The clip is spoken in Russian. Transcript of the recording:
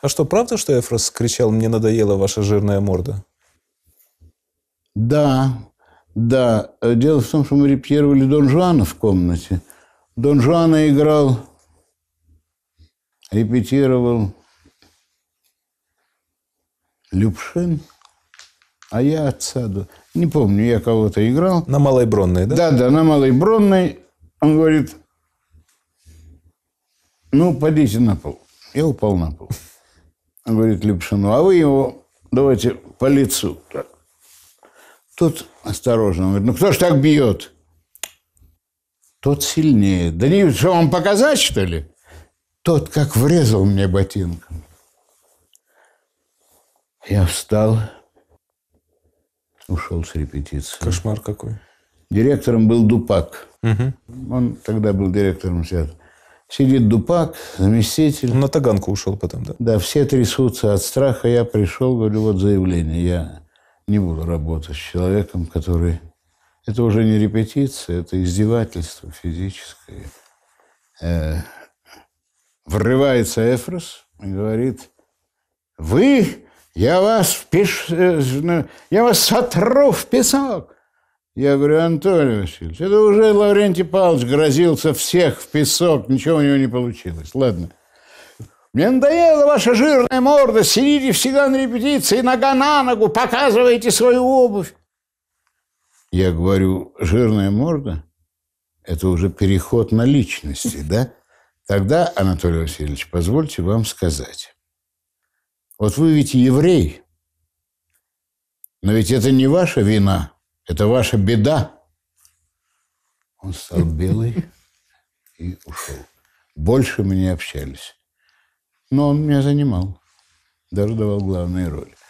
А что, правда, что Эфрос кричал «Мне надоела ваша жирная морда»? Да, да. Дело в том, что мы репетировали Дон Жуана в комнате. Дон Жуана играл, репетировал Любшин, а я отсаду. Не помню, я кого-то играл. На Малой Бронной, да? Да, да, на Малой Бронной. Он говорит, ну, падите на пол. Я упал на пол говорит Лепшину, «Ну, а вы его давайте по лицу. Тот осторожно говорит, ну кто ж так бьет? Тот сильнее. Да не, что вам показать, что ли? Тот как врезал мне ботинком. Я встал, ушел с репетиции. Кошмар какой. Директором был Дупак. Угу. Он тогда был директором театра. Сидит Дупак, заместитель. На Таганку ушел потом, да? Да, все трясутся от страха. Я пришел, говорю, вот заявление. Я не буду работать с человеком, который... Это уже не репетиция, это издевательство физическое. Э, врывается Эфрос и говорит, вы, я вас, впиш... Э, я вас сотру в песок. Я говорю, Анатолий Васильевич, это уже Лаврентий Павлович грозился всех в песок, ничего у него не получилось. Ладно. Мне надоела ваша жирная морда, сидите всегда на репетиции, нога на ногу, показывайте свою обувь. Я говорю, жирная морда – это уже переход на личности, да? Тогда, Анатолий Васильевич, позвольте вам сказать. Вот вы ведь еврей, но ведь это не ваша вина – это ваша беда. Он стал белый и ушел. Больше мы не общались. Но он меня занимал. Даже давал главные роли.